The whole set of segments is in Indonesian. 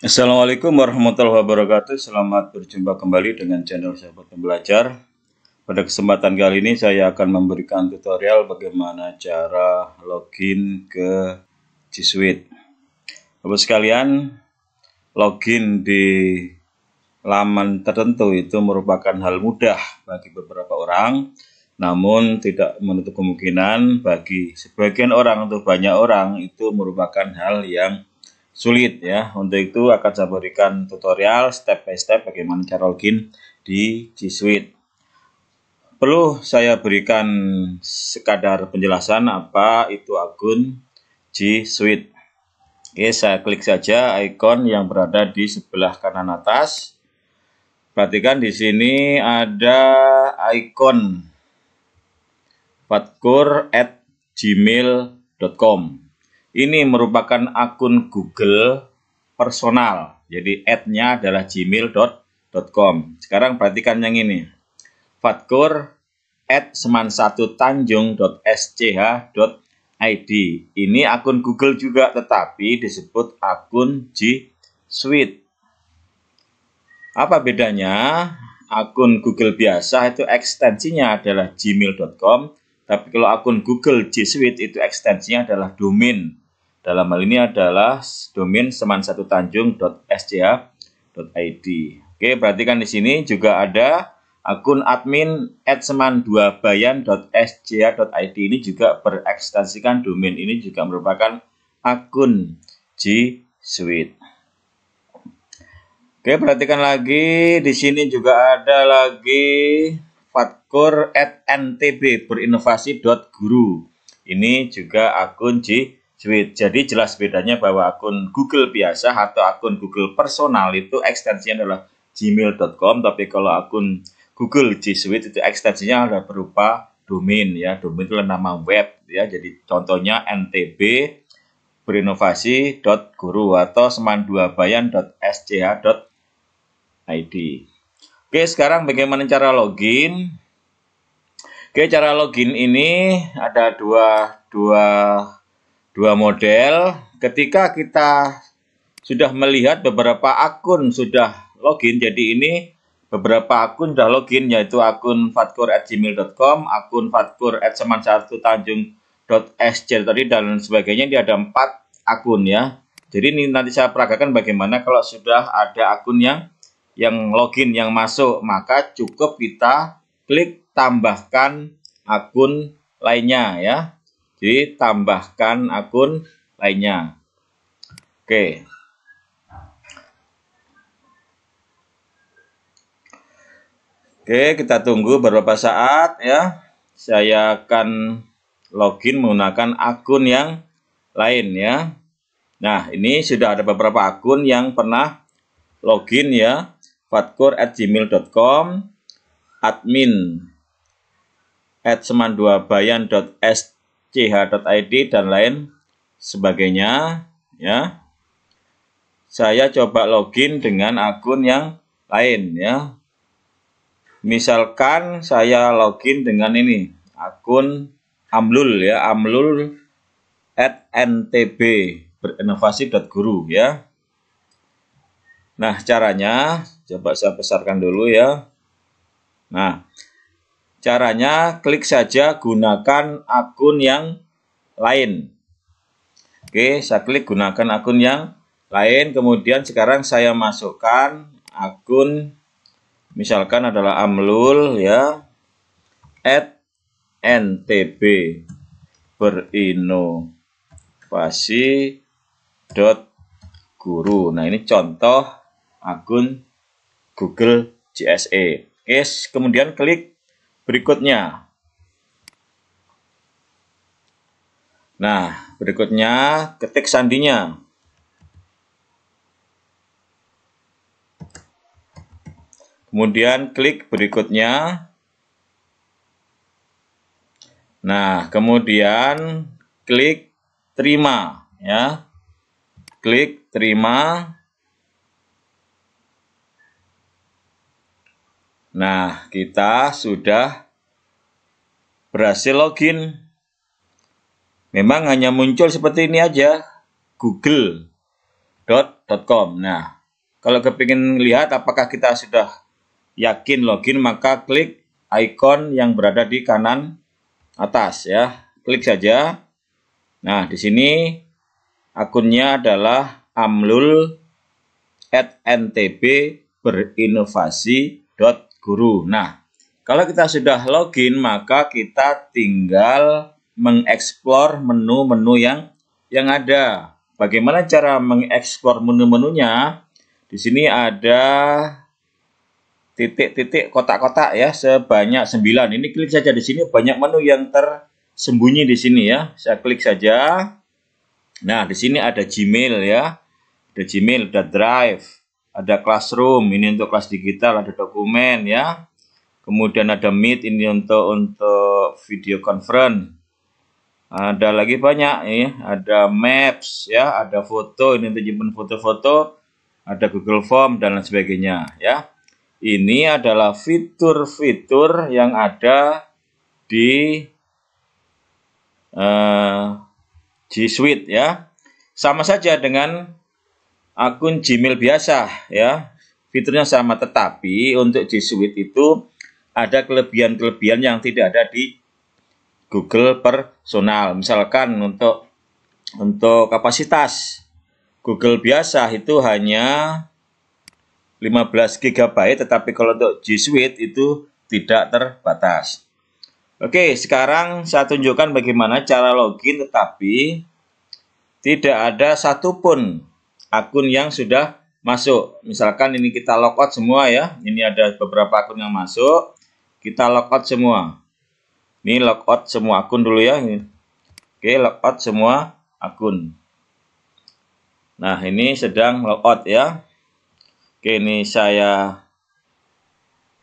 Assalamualaikum warahmatullahi wabarakatuh. Selamat berjumpa kembali dengan channel Sahabat Pembelajar. Pada kesempatan kali ini saya akan memberikan tutorial bagaimana cara login ke G Suite. Bapak sekalian, login di laman tertentu itu merupakan hal mudah bagi beberapa orang, namun tidak menutup kemungkinan bagi sebagian orang atau banyak orang itu merupakan hal yang sulit ya. Untuk itu akan saya berikan tutorial step by step bagaimana cara login di G Suite. Perlu saya berikan sekadar penjelasan apa itu akun G Suite. Oke, saya klik saja ikon yang berada di sebelah kanan atas. Perhatikan di sini ada ikon fatkur@gmail.com. Ini merupakan akun Google personal. Jadi ad-nya adalah gmail.com. Sekarang perhatikan yang ini. Fatkur at seman 1 tanjung.sch.id. Ini akun Google juga tetapi disebut akun G Suite. Apa bedanya? Akun Google biasa itu ekstensinya adalah gmail.com, tapi kalau akun Google G Suite itu ekstensinya adalah domain dalam hal ini adalah domain seman satu id Oke, perhatikan di sini juga ada akun admin at seman 2 id ini juga berekstensikan domain ini juga merupakan akun G Suite. Oke, perhatikan lagi di sini juga ada lagi fatkur at ntb berinovasi.guru. Ini juga akun G Tweet. Jadi jelas bedanya bahwa akun Google biasa atau akun Google personal itu ekstensinya adalah gmail.com tapi kalau akun Google G Suite itu ekstensinya adalah berupa domain ya. Domain itu nama web ya. Jadi contohnya ntb berinovasi.guru atau semanduabayan.sch.id. Oke, sekarang bagaimana cara login? Oke, cara login ini ada dua dua dua model ketika kita sudah melihat beberapa akun sudah login jadi ini beberapa akun sudah login yaitu akun fatkur@gmail.com, akun fatkur@seman1 tadi dan sebagainya ini ada empat akun ya. Jadi ini nanti saya peragakan bagaimana kalau sudah ada akun yang yang login yang masuk maka cukup kita klik tambahkan akun lainnya ya jadi tambahkan akun lainnya. Oke. Oke, kita tunggu beberapa saat ya. Saya akan login menggunakan akun yang lain ya. Nah, ini sudah ada beberapa akun yang pernah login ya. fatkur@gmail.com admin at semanduabayan.st ch.id dan lain sebagainya ya. Saya coba login dengan akun yang lain ya. Misalkan saya login dengan ini, akun Amlul ya, Amlul at ntb berinovasi.guru ya. Nah, caranya coba saya besarkan dulu ya. Nah, Caranya klik saja gunakan akun yang lain. Oke, saya klik gunakan akun yang lain. Kemudian sekarang saya masukkan akun misalkan adalah Amlul ya at ntb berinovasi dot guru. Nah ini contoh akun Google GSE. Oke, kemudian klik berikutnya. Nah, berikutnya ketik sandinya. Kemudian klik berikutnya. Nah, kemudian klik terima ya. Klik terima. Nah, kita sudah berhasil login. Memang hanya muncul seperti ini aja, google.com. Nah, kalau kepingin lihat apakah kita sudah yakin login, maka klik icon yang berada di kanan atas ya. Klik saja. Nah, di sini akunnya adalah amlul berinovasi.com guru. Nah, kalau kita sudah login, maka kita tinggal mengeksplor menu-menu yang yang ada. Bagaimana cara mengeksplor menu-menunya? Di sini ada titik-titik kotak-kotak ya sebanyak 9. Ini klik saja di sini banyak menu yang tersembunyi di sini ya. Saya klik saja. Nah, di sini ada Gmail ya. Ada Gmail, ada Drive, ada classroom ini untuk kelas digital ada dokumen ya kemudian ada meet ini untuk untuk video conference ada lagi banyak ya ada maps ya ada foto ini untuk jemput foto-foto ada Google Form dan lain sebagainya ya ini adalah fitur-fitur yang ada di uh, G Suite ya sama saja dengan akun Gmail biasa ya. Fiturnya sama tetapi untuk G Suite itu ada kelebihan-kelebihan yang tidak ada di Google personal. Misalkan untuk untuk kapasitas Google biasa itu hanya 15 GB tetapi kalau untuk G Suite itu tidak terbatas. Oke, sekarang saya tunjukkan bagaimana cara login tetapi tidak ada satupun akun yang sudah masuk. Misalkan ini kita logout semua ya. Ini ada beberapa akun yang masuk. Kita logout semua. Ini logout semua akun dulu ya. Oke, logout semua akun. Nah, ini sedang logout ya. Oke, ini saya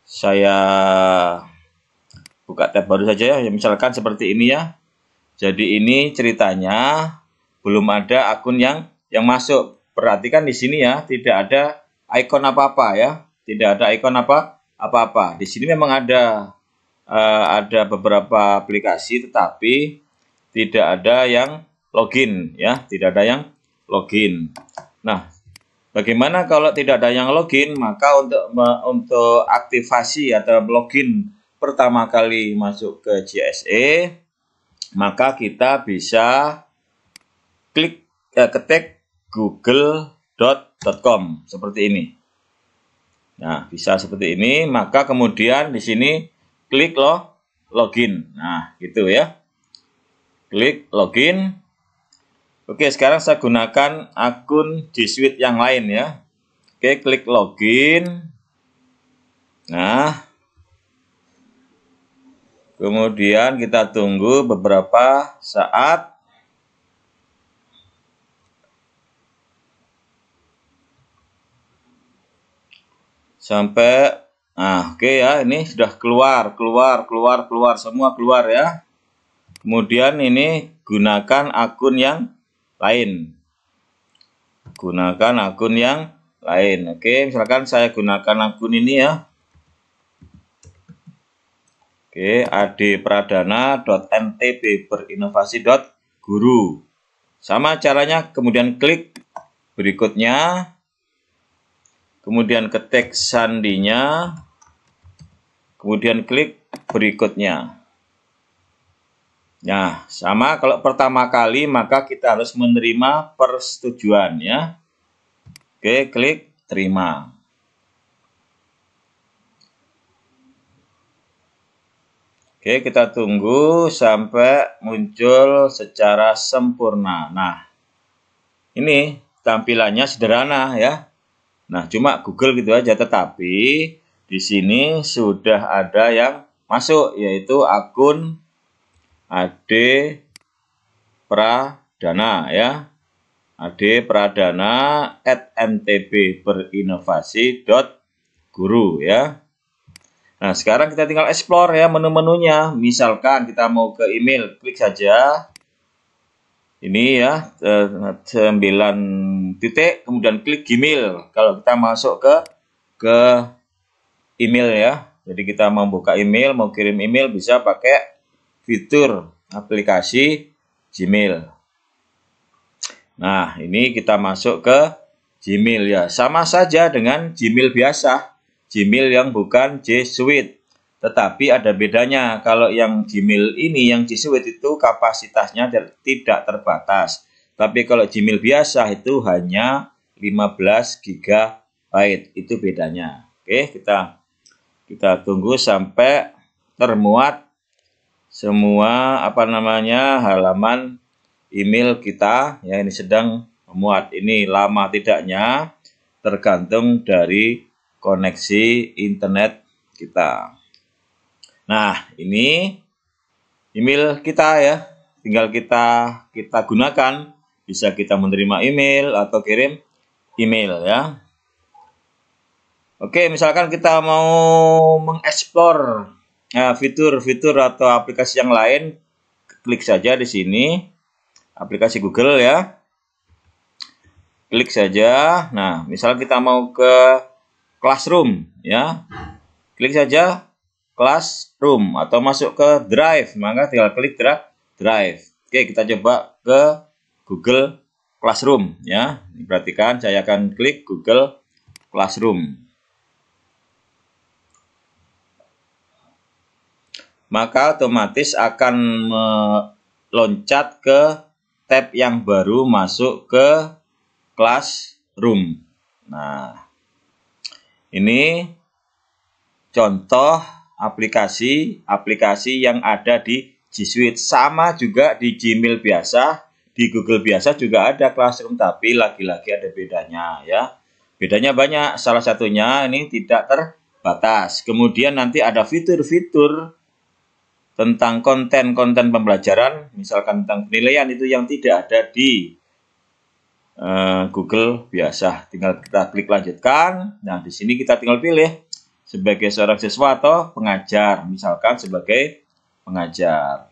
saya buka tab baru saja ya. ya. Misalkan seperti ini ya. Jadi ini ceritanya belum ada akun yang yang masuk perhatikan di sini ya, tidak ada ikon apa-apa ya, tidak ada ikon apa apa-apa. Di sini memang ada uh, ada beberapa aplikasi tetapi tidak ada yang login ya, tidak ada yang login. Nah, bagaimana kalau tidak ada yang login, maka untuk untuk aktivasi atau login pertama kali masuk ke GSE, maka kita bisa klik eh, ketik google.com seperti ini. Nah, bisa seperti ini, maka kemudian di sini klik lo login. Nah, gitu ya. Klik login. Oke, sekarang saya gunakan akun G Suite yang lain ya. Oke, klik login. Nah, kemudian kita tunggu beberapa saat. sampai nah oke okay ya ini sudah keluar keluar keluar keluar semua keluar ya kemudian ini gunakan akun yang lain gunakan akun yang lain oke okay, misalkan saya gunakan akun ini ya Oke, okay, adpradana.ntbberinovasi.guru Sama caranya, kemudian klik berikutnya, kemudian ketik sandinya, kemudian klik berikutnya. Nah, sama kalau pertama kali maka kita harus menerima persetujuan ya. Oke, klik terima. Oke, kita tunggu sampai muncul secara sempurna. Nah, ini tampilannya sederhana ya. Nah, cuma Google gitu aja, tetapi di sini sudah ada yang masuk, yaitu akun Ade Pradana ya. Ade Pradana at mtb berinovasi guru ya. Nah, sekarang kita tinggal explore ya menu-menunya. Misalkan kita mau ke email, klik saja. Ini ya, 9 eh, titik kemudian klik Gmail kalau kita masuk ke ke email ya jadi kita membuka email mau kirim email bisa pakai fitur aplikasi Gmail nah ini kita masuk ke Gmail ya sama saja dengan Gmail biasa Gmail yang bukan G Suite tetapi ada bedanya kalau yang Gmail ini yang G Suite itu kapasitasnya tidak terbatas tapi kalau Gmail biasa itu hanya 15 GB. Itu bedanya. Oke, kita kita tunggu sampai termuat semua apa namanya halaman email kita ya ini sedang memuat. Ini lama tidaknya tergantung dari koneksi internet kita. Nah, ini email kita ya, tinggal kita kita gunakan bisa kita menerima email atau kirim email ya. Oke, misalkan kita mau mengeksplor ya, fitur-fitur atau aplikasi yang lain, klik saja di sini aplikasi Google ya. Klik saja. Nah, misal kita mau ke Classroom ya. Klik saja Classroom atau masuk ke Drive, maka tinggal klik Drive. Oke, kita coba ke Google Classroom ya. perhatikan saya akan klik Google Classroom. Maka otomatis akan meloncat ke tab yang baru masuk ke Classroom. Nah, ini contoh aplikasi-aplikasi yang ada di G Suite sama juga di Gmail biasa di Google biasa juga ada Classroom tapi lagi-lagi ada bedanya ya. Bedanya banyak. Salah satunya ini tidak terbatas. Kemudian nanti ada fitur-fitur tentang konten-konten pembelajaran, misalkan tentang penilaian itu yang tidak ada di uh, Google biasa. Tinggal kita klik lanjutkan. Nah, di sini kita tinggal pilih sebagai seorang siswa atau pengajar, misalkan sebagai pengajar.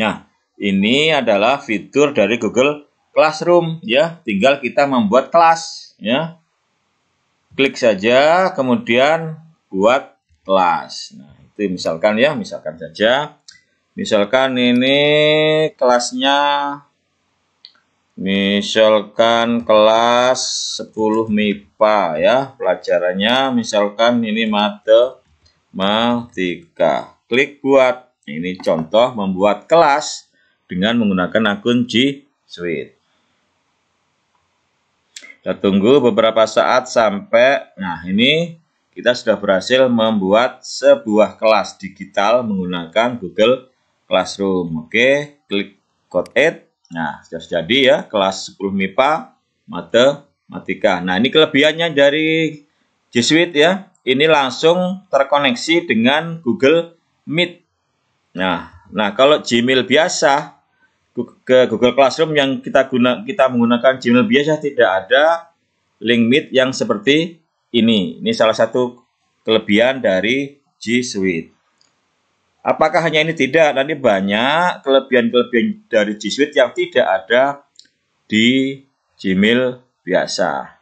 Nah, ini adalah fitur dari Google Classroom ya. Tinggal kita membuat kelas ya. Klik saja kemudian buat kelas. Nah, itu misalkan ya, misalkan saja misalkan ini kelasnya misalkan kelas 10 MIPA ya pelajarannya misalkan ini matematika klik buat ini contoh membuat kelas dengan menggunakan akun G Suite. Kita tunggu beberapa saat sampai, nah ini kita sudah berhasil membuat sebuah kelas digital menggunakan Google Classroom. Oke, klik code Add. Nah, sudah jadi ya, kelas 10 MIPA matematika. Nah, ini kelebihannya dari G Suite ya. Ini langsung terkoneksi dengan Google Meet. Nah, nah kalau Gmail biasa ke Google Classroom yang kita guna kita menggunakan Gmail biasa tidak ada link Meet yang seperti ini. Ini salah satu kelebihan dari G Suite. Apakah hanya ini tidak? Nanti banyak kelebihan-kelebihan dari G Suite yang tidak ada di Gmail biasa.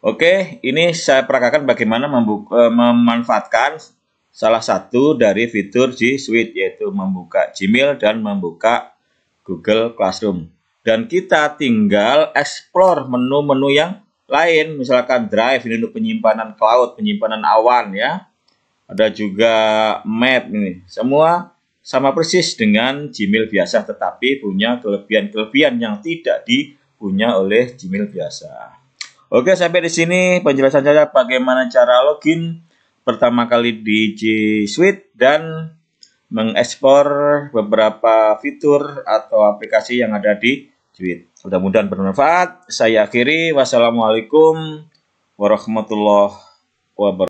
Oke, ini saya peragakan bagaimana membuka, eh, memanfaatkan salah satu dari fitur G Suite yaitu membuka Gmail dan membuka Google Classroom. Dan kita tinggal explore menu-menu yang lain, misalkan drive ini untuk penyimpanan cloud, penyimpanan awan ya. Ada juga map ini. Semua sama persis dengan Gmail biasa tetapi punya kelebihan-kelebihan yang tidak dipunya oleh Gmail biasa. Oke, sampai di sini penjelasan saya bagaimana cara login pertama kali di G Suite dan mengekspor beberapa fitur atau aplikasi yang ada di Tweet. Mudah-mudahan bermanfaat. Saya akhiri. Wassalamualaikum warahmatullahi wabarakatuh.